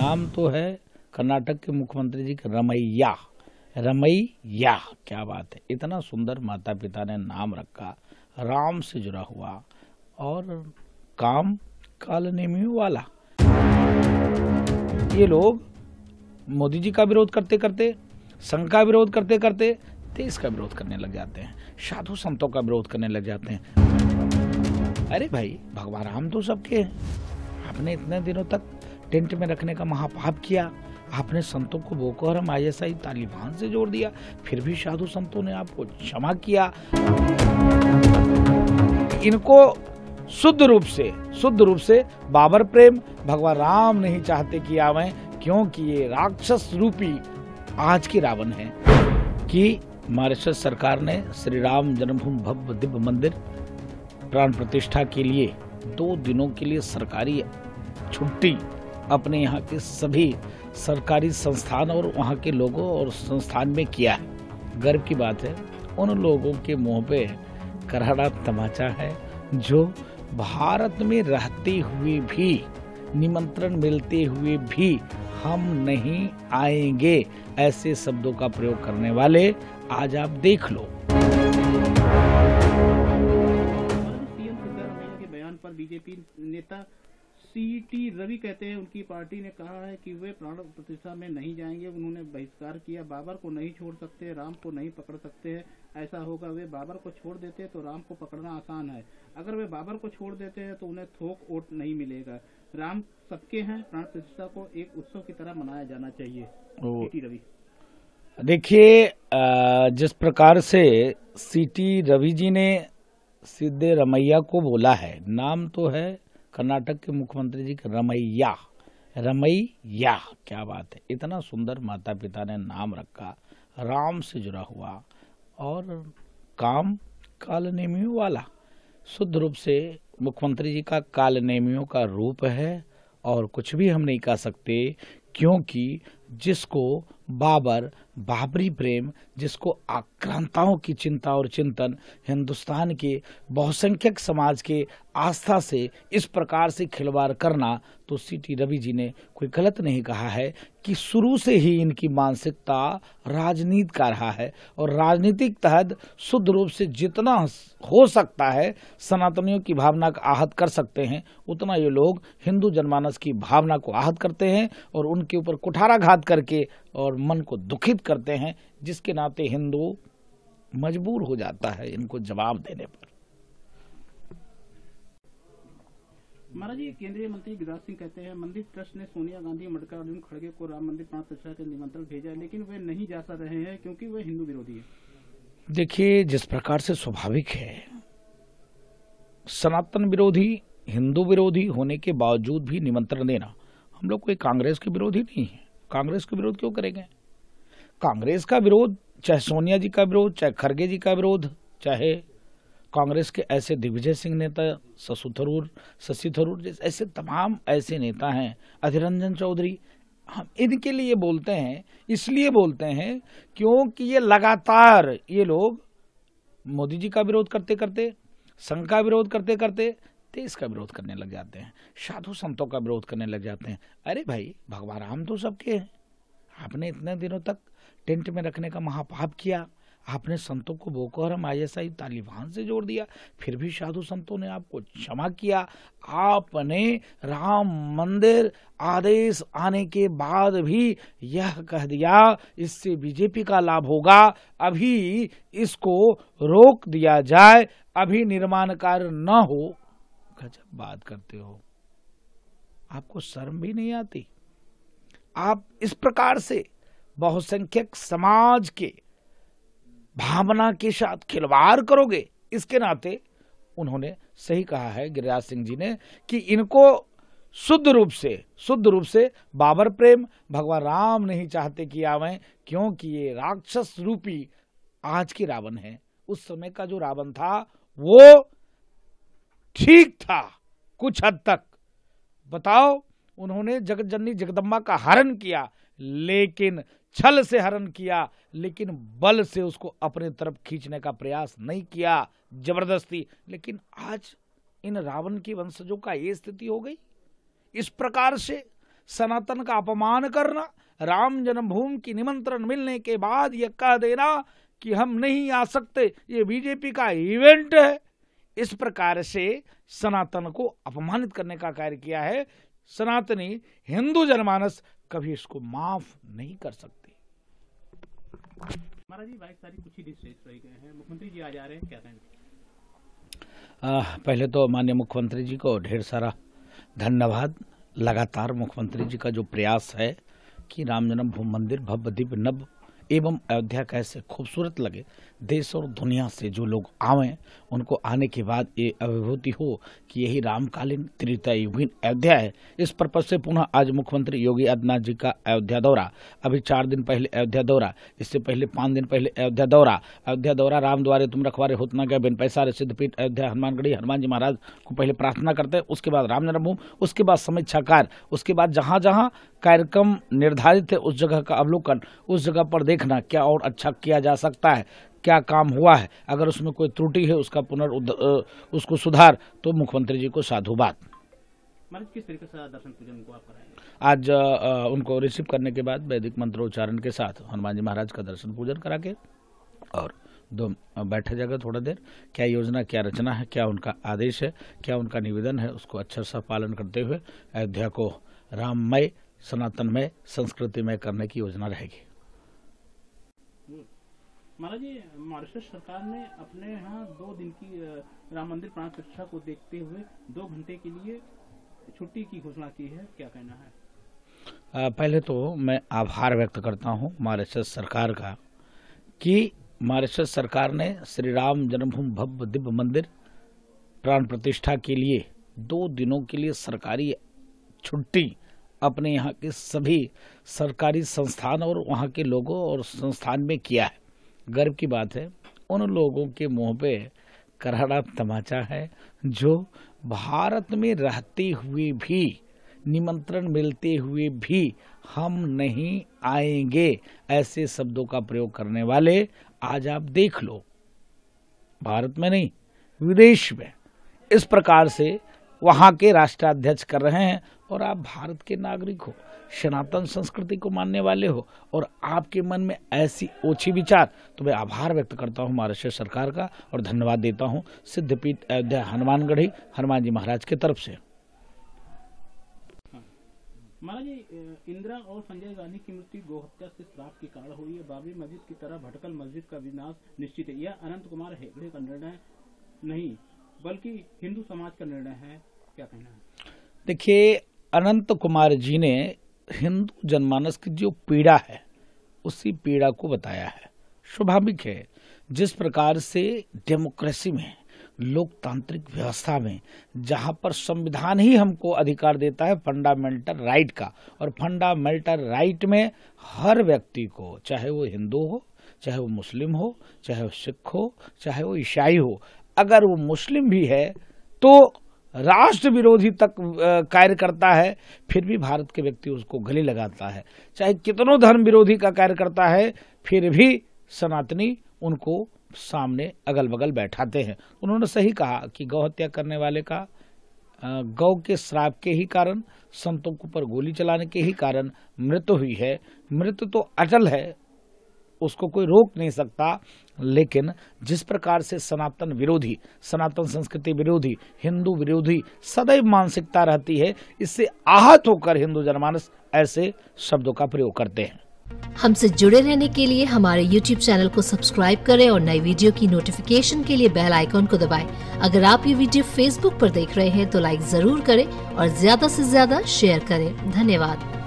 नाम तो है कर्नाटक के मुख्यमंत्री जी का रमैया रमैया क्या बात है इतना सुंदर माता पिता ने नाम रखा राम से जुड़ा हुआ और काम कालनेमी वाला ये लोग मोदी जी का विरोध करते करते संघ का विरोध करते करते देश का विरोध करने लग जाते हैं साधु संतों का विरोध करने लग जाते हैं अरे भाई भगवान राम तो सबके हैं आपने इतने दिनों तक टेंट में रखने का महापाप किया आपने संतों को बोकर हम आईएसआई तालिबान से जोड़ दिया फिर भी साधु संतों ने आपको क्षमा किया इनको शुद्ध रूप से शुद्ध रूप से बाबर प्रेम भगवान राम नहीं चाहते कि आवे क्योंकि ये राक्षस रूपी आज की रावण है कि मॉरिशस सरकार ने श्री राम जन्मभूमि भव्य दिव्य मंदिर प्राण प्रतिष्ठा के लिए दो दिनों के लिए सरकारी छुट्टी अपने यहाँ के सभी सरकारी संस्थान और वहाँ के लोगों और संस्थान में किया है गर्व की बात है उन लोगों के मुंह पे करहड़ा तमाचा है जो भारत में रहते हुए भी निमंत्रण मिलते हुए भी हम नहीं आएंगे ऐसे शब्दों का प्रयोग करने वाले आज आप देख लो के बयान बीजेपी नेता सीटी e रवि कहते हैं उनकी पार्टी ने कहा है कि वे प्राण प्रतिष्ठा में नहीं जाएंगे उन्होंने बहिष्कार किया बाबर को नहीं छोड़ सकते राम को नहीं पकड़ सकते हैं ऐसा होगा वे बाबर को छोड़ देते तो राम को पकड़ना आसान है अगर वे बाबर को छोड़ देते हैं तो उन्हें थोक ओट नहीं मिलेगा राम सबके हैं प्राण प्रतिष्ठा को एक उत्सव की तरह मनाया जाना चाहिए e रवि देखिए जिस प्रकार से सी e रवि जी ने सिद्धे रमैया को बोला है नाम तो है कर्नाटक के मुख्यमंत्री जी रमैया रमैया क्या बात है इतना सुंदर माता पिता ने नाम रखा राम से जुड़ा हुआ और काम कालनेमियों वाला शुद्ध रूप से मुख्यमंत्री जी का कालनेमियों का रूप है और कुछ भी हम नहीं कह सकते क्योंकि जिसको बाबर बाबरी प्रेम जिसको आक्रांताओं की चिंता और चिंतन हिंदुस्तान के बहुसंख्यक समाज के आस्था से इस प्रकार से खिलवाड़ करना तो सीटी रवि जी ने कोई गलत नहीं कहा है कि शुरू से ही इनकी मानसिकता राजनीति का रहा है और राजनीतिक तहत शुद्ध रूप से जितना हो सकता है सनातनियों की भावना का आहत कर सकते हैं उतना ये लोग हिंदू जनमानस की भावना को आहत करते हैं और उनके ऊपर कुठाराघात करके और मन को दुखित करते हैं जिसके नाते हिंदू मजबूर हो जाता है इनको जवाब देने पर महाराज जी केंद्रीय मंत्री गिरिराज सिंह कहते हैं मंदिर ट्रस्ट ने सोनिया गांधी मल्लिकार्जुन खड़गे को राम मंदिर पांच प्रतिष्ठा के निमंत्रण भेजा है लेकिन वे नहीं जा सक रहे हैं क्योंकि वे हिंदू विरोधी है देखिए जिस प्रकार से स्वाभाविक है सनातन विरोधी हिंदू विरोधी होने के बावजूद भी निमंत्रण देना हम लोग कोई कांग्रेस के विरोधी नहीं है कांग्रेस का विरोध क्यों करेंगे कांग्रेस का विरोध चाहे सोनिया जी का विरोध चाहे खरगे जी का विरोध चाहे कांग्रेस के ऐसे दिग्विजय सिंह नेता शशु थरूर शशि थरूर जैसे ऐसे तमाम ऐसे नेता हैं रंजन चौधरी हम इनके लिए बोलते हैं इसलिए बोलते हैं क्योंकि ये लगातार ये लोग मोदी जी का विरोध करते करते संघ का विरोध करते करते तो इसका विरोध करने लग जाते हैं साधु संतों का विरोध करने लग जाते हैं अरे भाई भगवान राम तो सबके हैं आपने इतने दिनों तक टेंट में रखने का महापाप किया आपने संतों को बोकोहरम आई तालिबान से जोड़ दिया फिर भी साधु संतों ने आपको क्षमा किया आपने राम मंदिर आदेश आने के बाद भी यह कह दिया इससे बीजेपी का लाभ होगा अभी इसको रोक दिया जाए अभी निर्माण कार्य न हो जब बात करते हो आपको शर्म भी नहीं आती आप इस प्रकार से बहुसंख्यक समाज के भावना के साथ खिलवाड़ करोगे इसके नाते उन्होंने सही कहा है गिरिराज सिंह जी ने कि इनको शुद्ध रूप से शुद्ध रूप से बाबर प्रेम भगवान राम नहीं चाहते कि आवे क्योंकि ये राक्षस रूपी आज की रावण है उस समय का जो रावण था वो ठीक था कुछ हद तक बताओ उन्होंने जगत जननी जगदम्बा का हरण किया लेकिन छल से हरण किया लेकिन बल से उसको अपने तरफ खींचने का प्रयास नहीं किया जबरदस्ती लेकिन आज इन रावण की वंशजों का ये स्थिति हो गई इस प्रकार से सनातन का अपमान करना राम जन्मभूमि की निमंत्रण मिलने के बाद यह कह देना कि हम नहीं आ सकते ये बीजेपी का इवेंट है इस प्रकार से सनातन को अपमानित करने का कार्य किया है सनातनी हिंदू जनमानस कभी इसको माफ नहीं कर सकते कुछ ही पहले तो माननीय मुख्यमंत्री जी को ढेर सारा धन्यवाद लगातार मुख्यमंत्री जी का जो प्रयास है कि राम जन्मभूमि मंदिर भव्य दिव्य नव एवं अयोध्या कैसे खूबसूरत लगे देश और दुनिया से जो लोग आवे उनको आने के बाद ये अभिभूति हो कि यही रामकालीन त्रितायुगीन अयोध्या है इस पर्पज से पुनः आज मुख्यमंत्री योगी आदित्यनाथ जी का अयोध्या दौरा अभी चार दिन पहले अयोध्या दौरा इससे पहले पाँच दिन पहले अयोध्या दौरा अयोध्या दौरा राम द्वारे तुम रखवारे होतना गया बिन पैसा सिद्धपीठ अयोध्या हनुमानगढ़ी हनुमान जी महाराज को पहले प्रार्थना करते हैं उसके बाद राम जन्मभूमि उसके बाद समीक्षा कार्य उसके बाद जहाँ जहाँ कार्यक्रम निर्धारित है उस जगह का अवलोकन उस जगह पर देख देखना क्या और अच्छा किया जा सकता है क्या काम हुआ है अगर उसमें कोई त्रुटि है उसका पुनर् उसको सुधार तो मुख्यमंत्री जी को साधुवाद किस तरीके आज उनको रिसीव करने के बाद वैदिक मंत्रोच्चारण के साथ हनुमान जी महाराज का दर्शन पूजन करा के और दो बैठे जाएगा थोड़ा देर क्या योजना क्या रचना है क्या उनका आदेश है क्या उनका निवेदन है उसको अच्छा सा पालन करते हुए अयोध्या को राममय सनातनमय संस्कृतिमय करने की योजना रहेगी महाराज जी मॉरिशस सरकार ने अपने यहाँ दो दिन की राम मंदिर प्राण प्रतिष्ठा को देखते हुए दो घंटे के लिए छुट्टी की घोषणा की है क्या कहना है पहले तो मैं आभार व्यक्त करता हूँ मॉरिशस सरकार का कि मॉरिशस सरकार ने श्री राम जन्मभूमि भव्य दिव्य मंदिर प्राण प्रतिष्ठा के लिए दो दिनों के लिए सरकारी छुट्टी अपने यहाँ के सभी सरकारी संस्थान और वहाँ के लोगों और संस्थान में किया है गर्व की बात है उन लोगों के मुंह पे करहड़ा तमाचा है जो भारत में रहते हुए भी निमंत्रण मिलते हुए भी हम नहीं आएंगे ऐसे शब्दों का प्रयोग करने वाले आज आप देख लो भारत में नहीं विदेश में इस प्रकार से वहाँ के राष्ट्राध्यक्ष कर रहे हैं और आप भारत के नागरिक हो सनातन संस्कृति को मानने वाले हो और आपके मन में ऐसी ओछी विचार तो मैं आभार व्यक्त करता हूँ महाराष्ट्र सरकार का और धन्यवाद देता हूँ सिद्धपीठ अयोध्या हनुमानगढ़ी हनुमान जी महाराज के तरफ से महाराज इंदिरा और संजय गांधी की मृत्यु गोहत्या से श्राप के कारण हुई है बाबरी मस्जिद की तरह भटकल मस्जिद का विनाश निश्चित है यह अनंत कुमार हेगड़े का निर्णय नहीं बल्कि हिंदू समाज का निर्णय है क्या कहना है देखिए अनंत कुमार जी ने हिंदू जनमानस की जो पीड़ा है उसी पीड़ा को बताया है स्वाभाविक है जिस प्रकार से डेमोक्रेसी में लोकतांत्रिक व्यवस्था में जहां पर संविधान ही हमको अधिकार देता है फंडामेंटल राइट का और फंडामेंटल राइट में हर व्यक्ति को चाहे वो हिंदू हो चाहे वो मुस्लिम हो चाहे वो सिख हो चाहे वो ईसाई हो अगर वो मुस्लिम भी है तो राष्ट्र विरोधी तक कार्य करता है फिर भी भारत के व्यक्ति उसको गले लगाता है चाहे कितनों धर्म विरोधी का कार्य करता है फिर भी सनातनी उनको सामने अगल बगल बैठाते हैं उन्होंने सही कहा कि गौ हत्या करने वाले का गौ के श्राप के ही कारण संतों के ऊपर गोली चलाने के ही कारण मृत्यु हुई है मृत्यु तो अटल है उसको कोई रोक नहीं सकता लेकिन जिस प्रकार से सनातन विरोधी सनातन संस्कृति विरोधी हिंदू विरोधी सदैव मानसिकता रहती है इससे आहत होकर हिंदू जनमानस ऐसे शब्दों का प्रयोग करते हैं हमसे जुड़े रहने के लिए हमारे YouTube चैनल को सब्सक्राइब करें और नई वीडियो की नोटिफिकेशन के लिए बेल आइकॉन को दबाएं। अगर आप ये वीडियो Facebook पर देख रहे हैं तो लाइक जरूर करें और ज्यादा से ज्यादा शेयर करें धन्यवाद